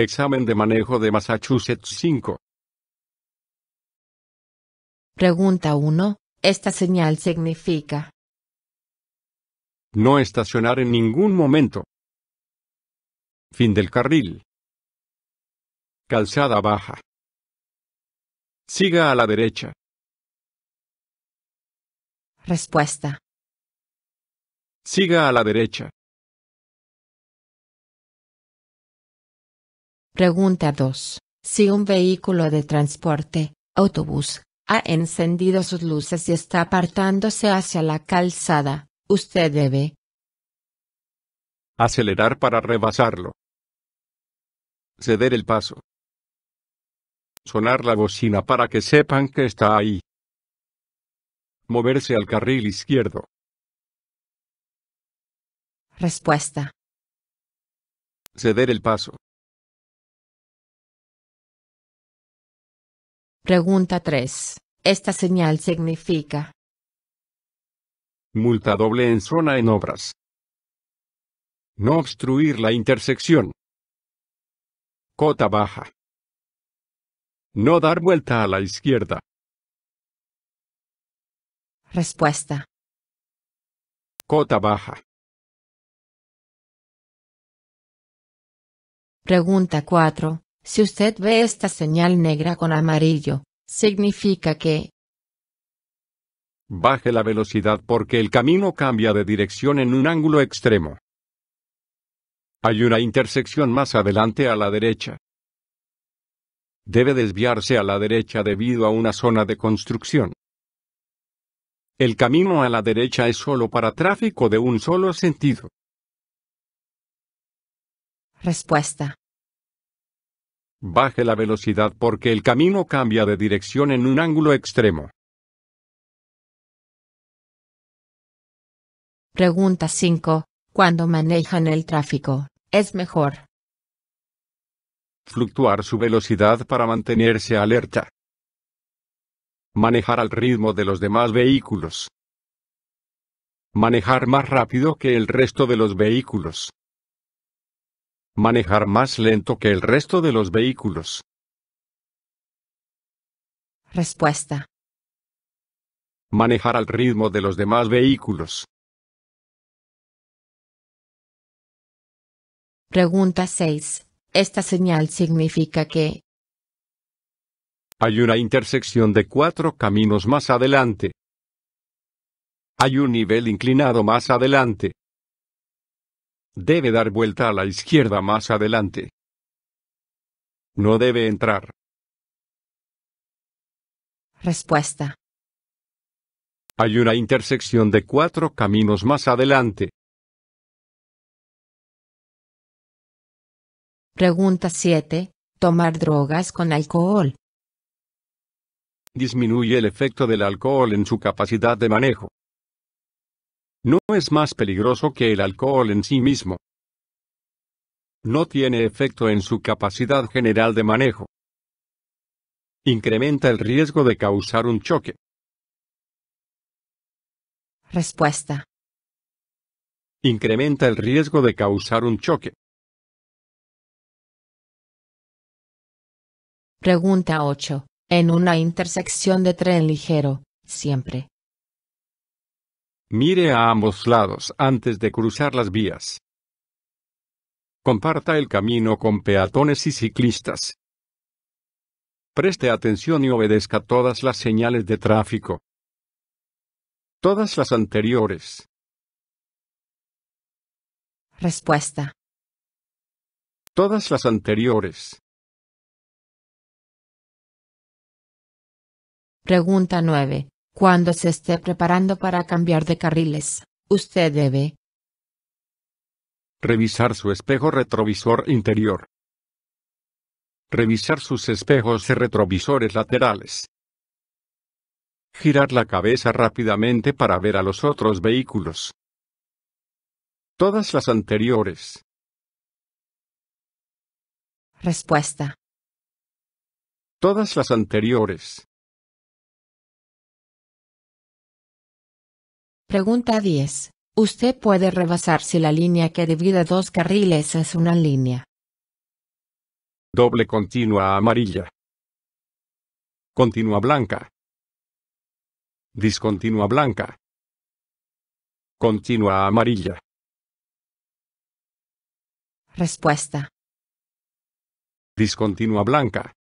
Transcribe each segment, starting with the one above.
Examen de manejo de Massachusetts 5. Pregunta 1. Esta señal significa no estacionar en ningún momento. Fin del carril. Calzada baja. Siga a la derecha. Respuesta. Siga a la derecha. Pregunta 2. Si un vehículo de transporte, autobús, ha encendido sus luces y está apartándose hacia la calzada, usted debe acelerar para rebasarlo, ceder el paso, sonar la bocina para que sepan que está ahí, moverse al carril izquierdo. Respuesta. Ceder el paso. Pregunta 3. Esta señal significa. Multa doble en zona en obras. No obstruir la intersección. Cota baja. No dar vuelta a la izquierda. Respuesta. Cota baja. Pregunta 4. Si usted ve esta señal negra con amarillo, significa que Baje la velocidad porque el camino cambia de dirección en un ángulo extremo. Hay una intersección más adelante a la derecha. Debe desviarse a la derecha debido a una zona de construcción. El camino a la derecha es solo para tráfico de un solo sentido. Respuesta. Baje la velocidad porque el camino cambia de dirección en un ángulo extremo. Pregunta 5. Cuando manejan el tráfico, es mejor fluctuar su velocidad para mantenerse alerta. Manejar al ritmo de los demás vehículos. Manejar más rápido que el resto de los vehículos manejar más lento que el resto de los vehículos. Respuesta. Manejar al ritmo de los demás vehículos. Pregunta 6. Esta señal significa que hay una intersección de cuatro caminos más adelante. Hay un nivel inclinado más adelante. Debe dar vuelta a la izquierda más adelante. No debe entrar. Respuesta. Hay una intersección de cuatro caminos más adelante. Pregunta 7. Tomar drogas con alcohol. Disminuye el efecto del alcohol en su capacidad de manejo. No es más peligroso que el alcohol en sí mismo. No tiene efecto en su capacidad general de manejo. Incrementa el riesgo de causar un choque. Respuesta. Incrementa el riesgo de causar un choque. Pregunta 8. En una intersección de tren ligero, siempre, Mire a ambos lados antes de cruzar las vías. Comparta el camino con peatones y ciclistas. Preste atención y obedezca todas las señales de tráfico. Todas las anteriores. Respuesta. Todas las anteriores. Pregunta 9. Cuando se esté preparando para cambiar de carriles, usted debe revisar su espejo retrovisor interior, revisar sus espejos y retrovisores laterales, girar la cabeza rápidamente para ver a los otros vehículos. Todas las anteriores. Respuesta. Todas las anteriores. Pregunta 10. Usted puede rebasar si la línea que divide dos carriles es una línea. Doble continua amarilla. Continua blanca. Discontinua blanca. Continua amarilla. Respuesta. Discontinua blanca.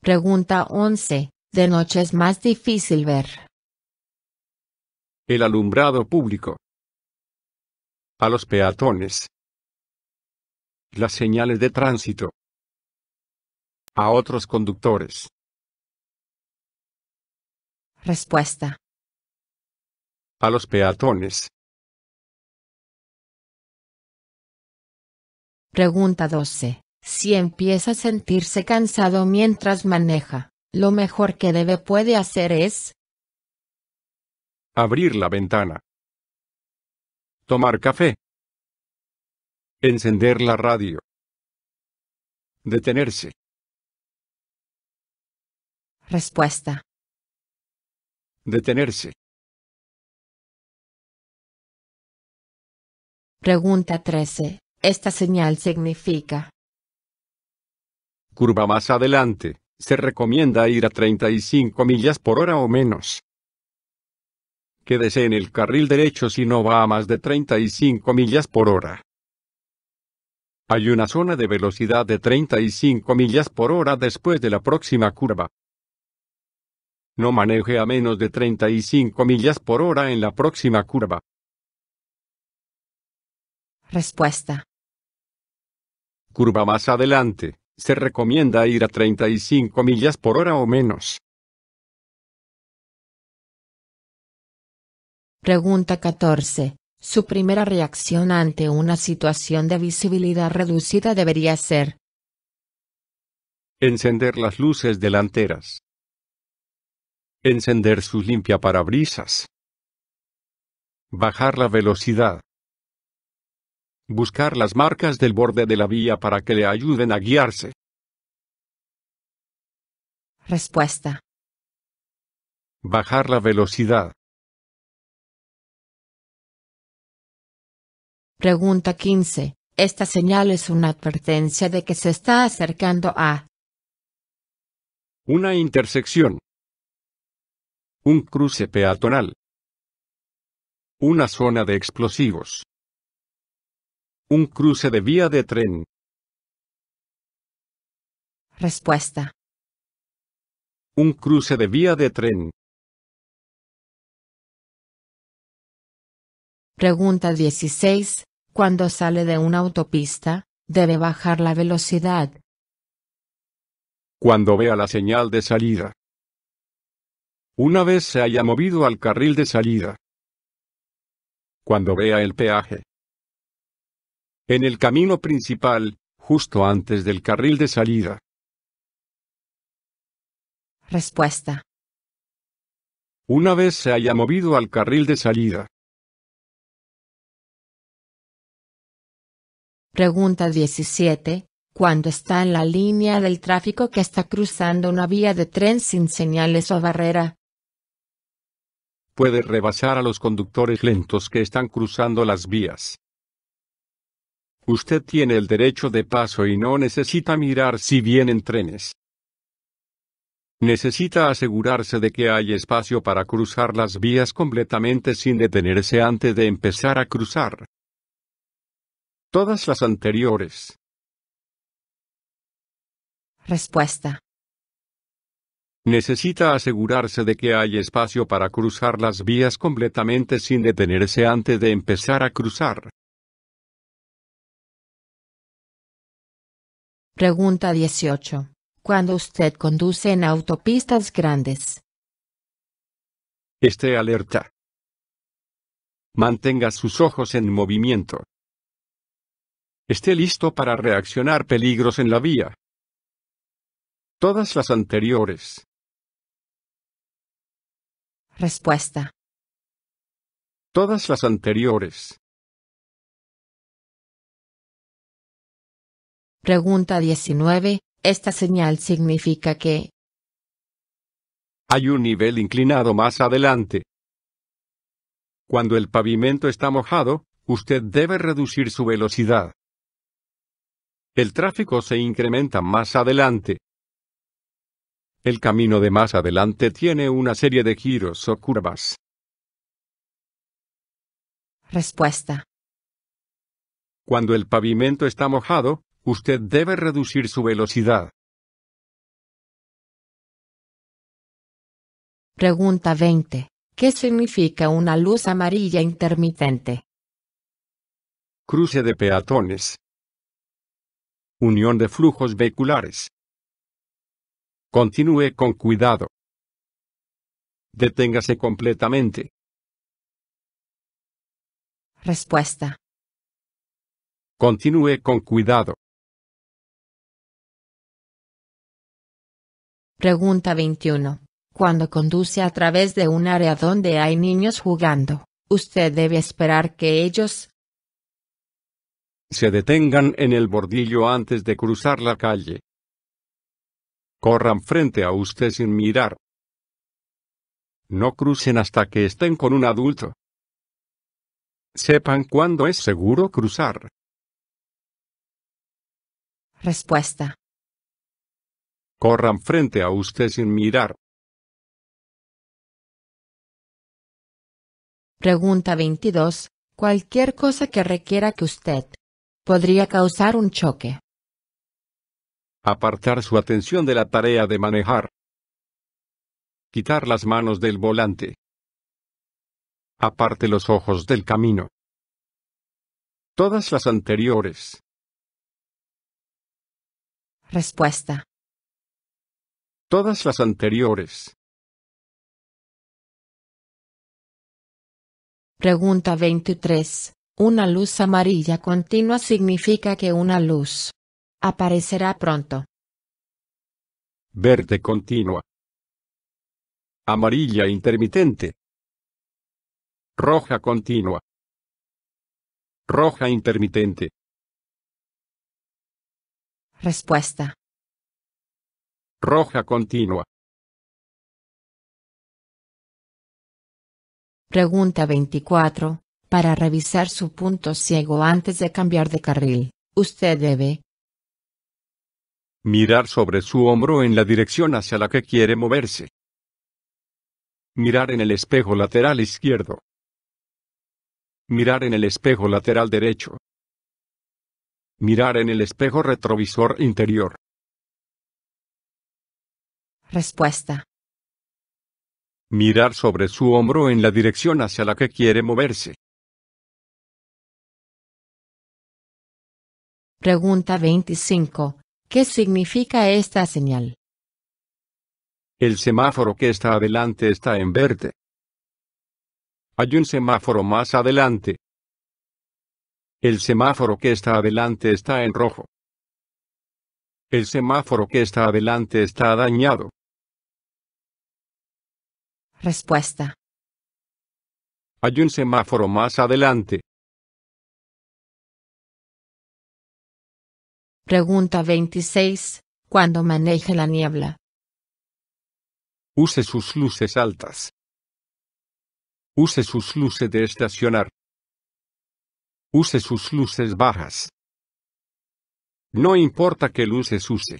Pregunta 11. De noche es más difícil ver. El alumbrado público. A los peatones. Las señales de tránsito. A otros conductores. Respuesta. A los peatones. Pregunta 12. Si empieza a sentirse cansado mientras maneja, lo mejor que debe puede hacer es abrir la ventana, tomar café, encender la radio, detenerse. Respuesta. Detenerse. Pregunta 13. Esta señal significa. Curva más adelante se recomienda ir a 35 millas por hora o menos. Quédese en el carril derecho si no va a más de 35 millas por hora. Hay una zona de velocidad de 35 millas por hora después de la próxima curva. No maneje a menos de 35 millas por hora en la próxima curva. Respuesta. Curva más adelante se recomienda ir a 35 millas por hora o menos. Pregunta 14. Su primera reacción ante una situación de visibilidad reducida debería ser Encender las luces delanteras. Encender sus limpiaparabrisas. Bajar la velocidad. Buscar las marcas del borde de la vía para que le ayuden a guiarse. Respuesta. Bajar la velocidad. Pregunta 15. Esta señal es una advertencia de que se está acercando a una intersección, un cruce peatonal, una zona de explosivos. Un cruce de vía de tren. Respuesta. Un cruce de vía de tren. Pregunta 16. Cuando sale de una autopista, debe bajar la velocidad. Cuando vea la señal de salida. Una vez se haya movido al carril de salida. Cuando vea el peaje en el camino principal, justo antes del carril de salida. Respuesta. Una vez se haya movido al carril de salida. Pregunta 17. Cuando está en la línea del tráfico que está cruzando una vía de tren sin señales o barrera. Puede rebasar a los conductores lentos que están cruzando las vías. Usted tiene el derecho de paso y no necesita mirar si vienen trenes. Necesita asegurarse de que hay espacio para cruzar las vías completamente sin detenerse antes de empezar a cruzar. Todas las anteriores. Respuesta. Necesita asegurarse de que hay espacio para cruzar las vías completamente sin detenerse antes de empezar a cruzar. Pregunta 18. ¿Cuándo usted conduce en autopistas grandes? Esté alerta. Mantenga sus ojos en movimiento. Esté listo para reaccionar peligros en la vía. Todas las anteriores. Respuesta. Todas las anteriores. Pregunta 19. Esta señal significa que hay un nivel inclinado más adelante. Cuando el pavimento está mojado, usted debe reducir su velocidad. El tráfico se incrementa más adelante. El camino de más adelante tiene una serie de giros o curvas. Respuesta. Cuando el pavimento está mojado, Usted debe reducir su velocidad. Pregunta 20. ¿Qué significa una luz amarilla intermitente? Cruce de peatones. Unión de flujos vehiculares. Continúe con cuidado. Deténgase completamente. Respuesta. Continúe con cuidado. Pregunta 21. Cuando conduce a través de un área donde hay niños jugando, usted debe esperar que ellos se detengan en el bordillo antes de cruzar la calle. Corran frente a usted sin mirar. No crucen hasta que estén con un adulto. Sepan cuándo es seguro cruzar. Respuesta. Corran frente a usted sin mirar. Pregunta 22. Cualquier cosa que requiera que usted podría causar un choque. Apartar su atención de la tarea de manejar. Quitar las manos del volante. Aparte los ojos del camino. Todas las anteriores. Respuesta. Todas las anteriores. Pregunta 23. Una luz amarilla continua significa que una luz aparecerá pronto. Verde continua. Amarilla intermitente. Roja continua. Roja intermitente. Respuesta. Roja continua. Pregunta 24. Para revisar su punto ciego antes de cambiar de carril, usted debe mirar sobre su hombro en la dirección hacia la que quiere moverse. Mirar en el espejo lateral izquierdo. Mirar en el espejo lateral derecho. Mirar en el espejo retrovisor interior. Respuesta. Mirar sobre su hombro en la dirección hacia la que quiere moverse. Pregunta 25. ¿Qué significa esta señal? El semáforo que está adelante está en verde. Hay un semáforo más adelante. El semáforo que está adelante está en rojo. El semáforo que está adelante está dañado. Respuesta. Hay un semáforo más adelante. Pregunta 26. Cuando maneje la niebla. Use sus luces altas. Use sus luces de estacionar. Use sus luces bajas. No importa qué luces use.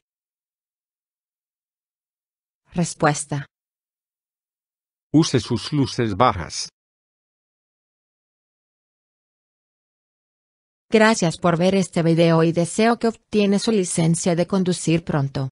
Respuesta. Use sus luces bajas. Gracias por ver este video y deseo que obtiene su licencia de conducir pronto.